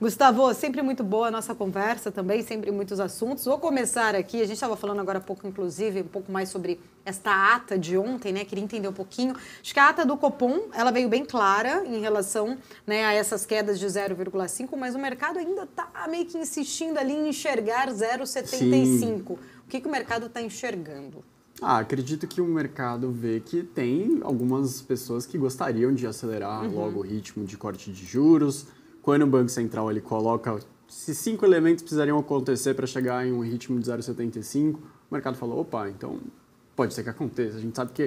Gustavo, sempre muito boa a nossa conversa também, sempre muitos assuntos. Vou começar aqui, a gente estava falando agora há pouco, inclusive, um pouco mais sobre esta ata de ontem, né? Queria entender um pouquinho. Acho que a ata do Copom, ela veio bem clara em relação né, a essas quedas de 0,5, mas o mercado ainda está meio que insistindo ali em enxergar 0,75. O que, que o mercado está enxergando? Ah, acredito que o mercado vê que tem algumas pessoas que gostariam de acelerar uhum. logo o ritmo de corte de juros, quando o Banco Central ele coloca se cinco elementos precisariam acontecer para chegar em um ritmo de 0,75, o mercado falou, opa, então pode ser que aconteça. A gente sabe que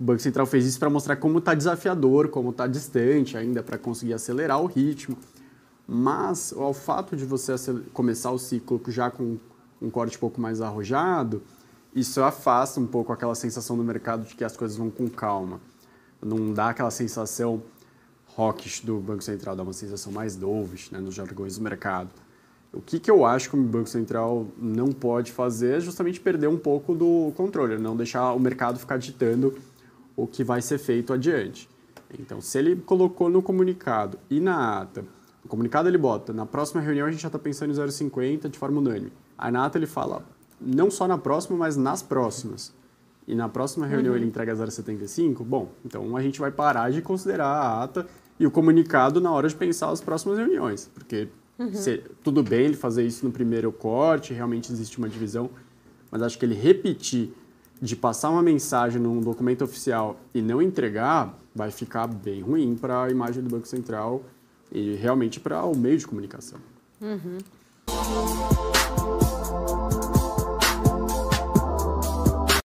o Banco Central fez isso para mostrar como está desafiador, como está distante ainda para conseguir acelerar o ritmo. Mas o fato de você começar o ciclo já com um corte um pouco mais arrojado, isso afasta um pouco aquela sensação do mercado de que as coisas vão com calma. Não dá aquela sensação rocks do Banco Central dá uma sensação mais dovish, né, nos jargões do mercado. O que, que eu acho que o Banco Central não pode fazer é justamente perder um pouco do controle, não deixar o mercado ficar ditando o que vai ser feito adiante. Então, se ele colocou no comunicado e na ata, no comunicado ele bota, na próxima reunião a gente já está pensando em 0,50 de forma unânime. Aí na ata ele fala, não só na próxima, mas nas próximas e na próxima reunião uhum. ele entrega 0,75, bom, então a gente vai parar de considerar a ata e o comunicado na hora de pensar as próximas reuniões, porque uhum. se, tudo bem ele fazer isso no primeiro corte, realmente existe uma divisão, mas acho que ele repetir de passar uma mensagem num documento oficial e não entregar vai ficar bem ruim para a imagem do Banco Central e realmente para o meio de comunicação. Uhum.